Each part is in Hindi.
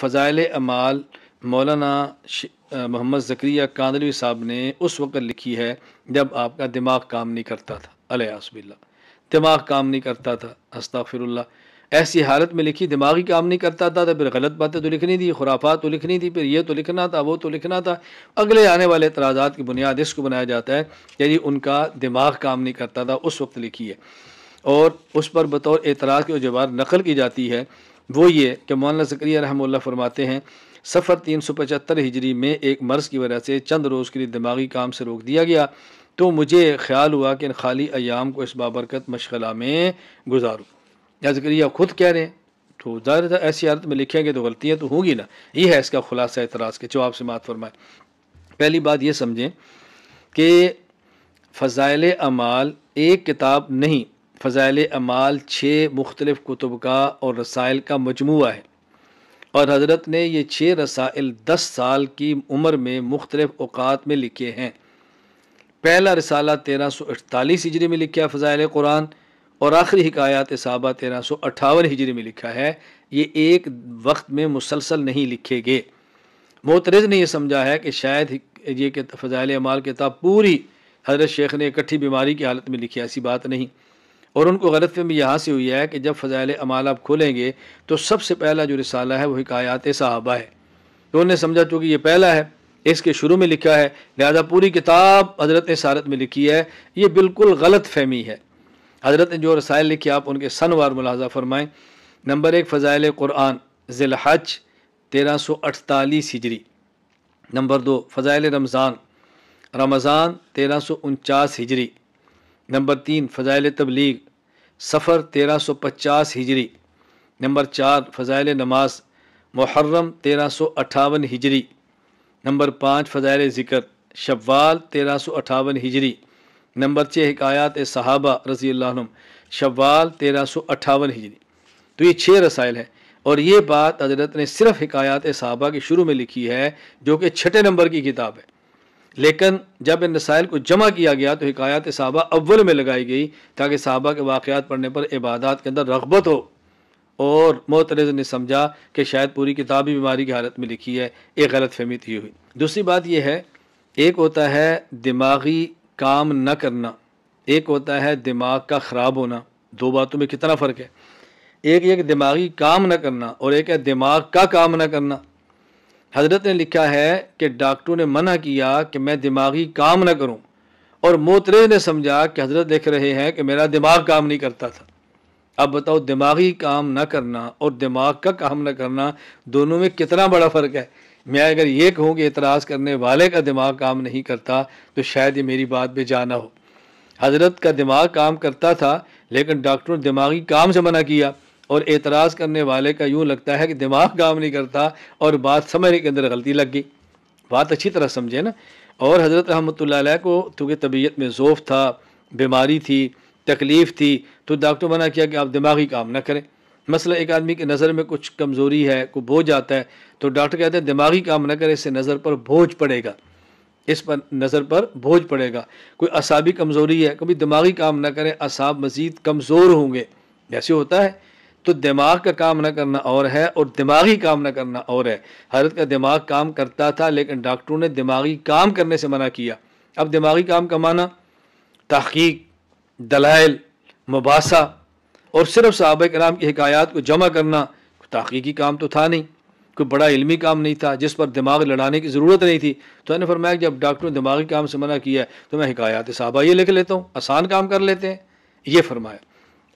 फ़ज़ाइल अमाल मौलाना मोहम्मद जक्रिया कांदलवी साहब ने उस वक़्त लिखी है जब आपका दिमाग काम नहीं करता था अलहसबिल्ला दिमाग काम नहीं करता था अस्ताफिरल्ला ऐसी हालत में लिखी दिमाग ही काम नहीं करता था तो फिर गलत बातें तो लिखनी थी खुराफा तो लिखनी थी फिर ये तो लिखना था वो तो लिखना था अगले आने वाले तराजात की बुनियाद इसको बनाया जाता है यदि उनका दिमाग काम नहीं करता था उस वक्त लिखी है और उस पर बतौर एतराज़ के जवाब नकल की जाती है वो ये कि मौलाना जक्रिया रहमल्ला फरमाते हैं सफ़र तीन सौ पचहत्तर हिजरी में एक मर्ज़ की वजह से चंद रोज़ के लिए दिमागी काम से रोक दिया गया तो मुझे ख्याल हुआ कि इन खाली अयाम को इस बाबरकत मशगला में गुजारूँ या जक्रिया खुद कह रहे हैं तो ज़ाहिर था ऐसी हालत में लिखेंगे तो गलतियाँ तो होंगी ना ये है इसका खुलासा एतराज़ के जवाब से मात फरमाए पहली बात ये समझें कि फ़जाइल अमाल एक किताब नहीं फ़ज़ाइल अमाल छः मुख्तलिफ़ कुतुब का और रसाइल का मजमू है और हज़रत ने ये छः रसाइल दस साल की उम्र में मुख्तलिफ़ अवकात में लिखे हैं पहला रसाला तेरह सौ अड़तालीस हिजरी में लिखा है फ़ज़ाइल कुरान और आखिरी हकायात साबा तेरह सौ अट्ठावन हिजरी में लिखा है ये एक वक्त में मुसलसल नहीं लिखे गए मोतरज ने यह समझा है कि शायद ये फ़ज़ाइल अमाल किताब पूरी हजरत शेख ने इकट्ठी बीमारी की हालत में लिखी ऐसी बात नहीं और उनको गलत फहमी यहाँ से हुई है कि जब फ़जाइल अमाल आप खोलेंगे तो सबसे पहला जो रिसाला है वो हकायात साहबा है तो उन्होंने समझा चूँकि ये पहला है इसके शुरू में लिखा है लिहाजा पूरी किताब हज़रत ने सारत में लिखी है ये बिल्कुल गलत फहमी है हज़रत ने जो रसायल लिखे आप उनके सनवार मुलाजा फरमाएँ नंबर एक फ़जाइल क़ुरान ज़िल हज तेरह सौ अठतालीस हिजरी नंबर दो फ़जाइल रमज़ान रमज़ान तेरह सौ उनचास हिजरी नंबर तीन फ़ज़ाइल तबलीग सफ़र तेरह सौ पचास हिजरी नंबर चार फ़ज़ाइल नमाज मुहर्रम तेरह सौ अठावन हिजरी नंबर पाँच फ़ज़ाइल ज़िक्र शवाल तेरह सौ अठावन हिजरी नंबर छः हकायात सहाबा रजी अल्लाम शवाल तेरह सौ अट्ठावन हिजरी तो ये छः रसायल हैं और ये बात हजरत ने सिर्फ हकायात सहाबा के शुरू में लिखी है जो कि छठे नंबर की किताब है लेकिन जब इन रसाइल को जमा किया गया तो हकायात साहबा अव्वल में लगाई गई ताकि साहबा के वाक़ात पढ़ने पर इबादत के अंदर रगबत हो और मोतरज ने समझा कि शायद पूरी किताब ही बीमारी की हालत में लिखी है एक गलत फहमी थी हुई दूसरी बात यह है एक होता है दिमागी काम न करना एक होता है दिमाग का ख़राब होना दो बातों में कितना फ़र्क है एक एक दिमागी काम न करना और एक है दिमाग का काम न करना हज़रत ने लिखा है कि डॉक्टरों ने मना किया कि मैं दिमागी काम ना करूं और मोतरेज ने समझा कि हज़रत लिख रहे हैं कि मेरा दिमाग काम नहीं करता था अब बताओ दिमागी काम ना करना और दिमाग का काम ना करना दोनों में कितना बड़ा फ़र्क है मैं अगर ये कहूँ कि एतराज़ करने वाले का दिमाग काम नहीं करता तो शायद ये मेरी बात बेजा जाना हो हज़रत का दिमाग काम करता था लेकिन डॉक्टरों ने दिमागी काम से मना किया और एतराज़ करने वाले का यूँ लगता है कि दिमाग काम नहीं करता और बात समझने के अंदर गलती लग गई बात अच्छी तरह समझे ना और हज़रत रहमत को चूँकि तबीयत में ज़ोफ़ था बीमारी थी तकलीफ़ थी तो डॉक्टर मना किया कि आप दिमागी काम ना करें मसला एक आदमी की नज़र में कुछ कमज़ोरी है कोई बोझ आता है तो डॉक्टर कहते हैं दिमागी काम ना करें इससे नज़र पर बोझ पड़ेगा इस पर नज़र पर बोझ पड़ेगा कोई असाबी कमज़ोरी है कभी दिमागी काम ना करें असाब मज़ीद कमज़ोर होंगे जैसे होता है तो दिमाग का काम ना करना और है और दिमागी काम ना करना और है हजरत का दिमाग काम करता था लेकिन डॉक्टरों ने दिमागी काम करने से मना किया अब दिमागी काम का माना तहकीक दलाइल मुबासा और सिर्फ साहब कराम की हकायात को जमा करना तहकीकी काम तो था नहीं कोई बड़ा इलमी काम नहीं था जिस पर दिमाग लड़ाने की ज़रूरत नहीं थी तो मैंने फरमाया जब डॉक्टर ने दिमागी काम से मना किया है तो मैं हिकायात साहबा ये लिख लेता हूँ आसान काम कर लेते हैं ये फरमाया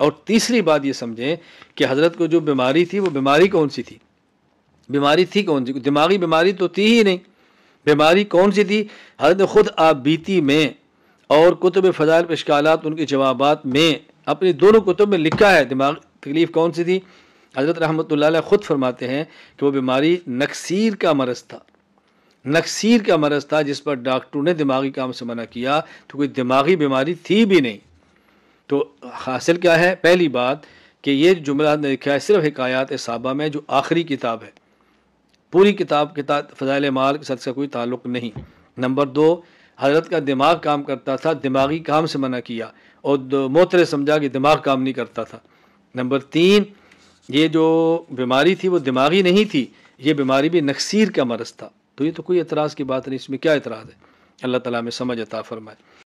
और तीसरी बात ये समझें कि हज़रत को जो बीमारी थी वो बीमारी कौन सी थी बीमारी थी कौन सी दिमागी बीमारी तो थी ही नहीं बीमारी कौन सी थी हजरत ख़ुद आप बीती में और कुतुब फ़जाल पेशकालत उनके जवाब में अपने दोनों कुतुब में लिखा है दिमाग तकलीफ़ कौन सी थी हज़रत रहमत ख़ुद फरमाते हैं कि वो बीमारी नक्सीर का मरज़ था नक्सीर का मरज़ था जिस पर डॉक्टरों ने दिमागी काम से मना किया तो कोई दिमागी बीमारी थी भी नहीं तो हासिल क्या है पहली बात कि ये जुमला लिखा है सिर्फ हकयात साबा में जो आखिरी किताब है पूरी किताब किताब फ़जाइल माल के साथ कोई ताल्लुक नहीं नंबर दो हजरत का दिमाग काम करता था दिमागी काम से मना किया और मोतरे समझा कि दिमाग काम नहीं करता था नंबर तीन ये जो बीमारी थी वो दिमागी नहीं थी ये बीमारी भी नक्सीर का मरज था तो ये तो कोई एतराज़ की बात नहीं इसमें क्या एतराज़ है अल्लाह ताला में समझ अता फरमाए